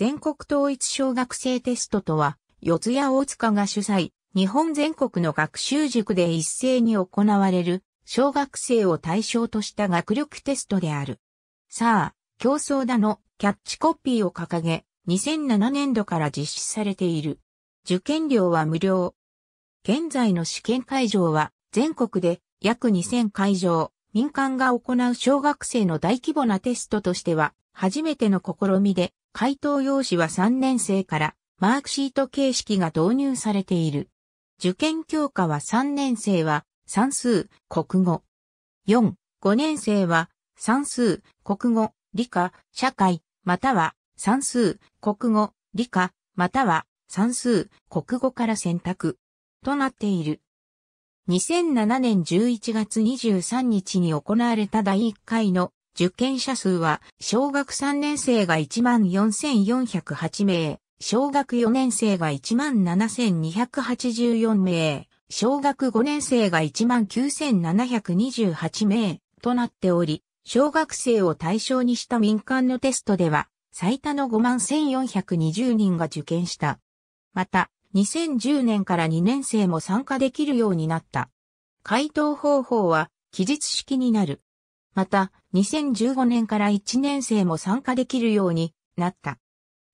全国統一小学生テストとは、四谷大塚が主催、日本全国の学習塾で一斉に行われる、小学生を対象とした学力テストである。さあ、競争だのキャッチコピーを掲げ、2007年度から実施されている。受験料は無料。現在の試験会場は全国で約2000会場、民間が行う小学生の大規模なテストとしては初めての試みで回答用紙は3年生からマークシート形式が導入されている。受験教科は3年生は算数、国語。4、5年生は算数、国語、理科、社会、または算数、国語、理科、または算数、国語から選択となっている。2007年11月23日に行われた第1回の受験者数は、小学3年生が14,408名、小学4年生が17,284名、小学5年生が19,728名となっており、小学生を対象にした民間のテストでは、最多の51,420人が受験した。また、2010年から2年生も参加できるようになった。回答方法は、記述式になる。また、2015年から1年生も参加できるようになった。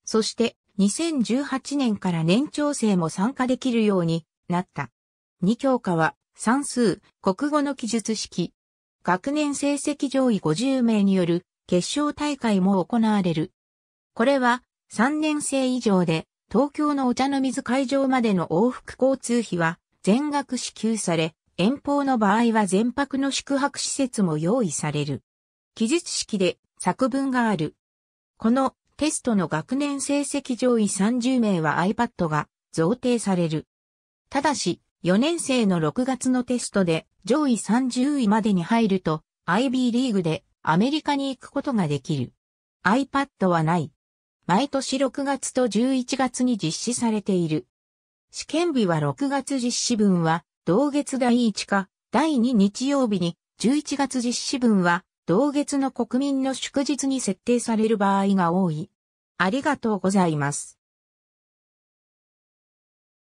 そして、2018年から年長生も参加できるようになった。2教科は、算数、国語の記述式。学年成績上位50名による決勝大会も行われる。これは、3年生以上で、東京のお茶の水会場までの往復交通費は全額支給され、遠方の場合は全泊の宿泊施設も用意される。記述式で作文がある。このテストの学年成績上位30名は iPad が贈呈される。ただし、4年生の6月のテストで上位30位までに入ると IB リーグでアメリカに行くことができる。iPad はない。毎年6月と11月に実施されている。試験日は6月実施分は同月第1か、第2日曜日に、11月実施分は、同月の国民の祝日に設定される場合が多い。ありがとうございます。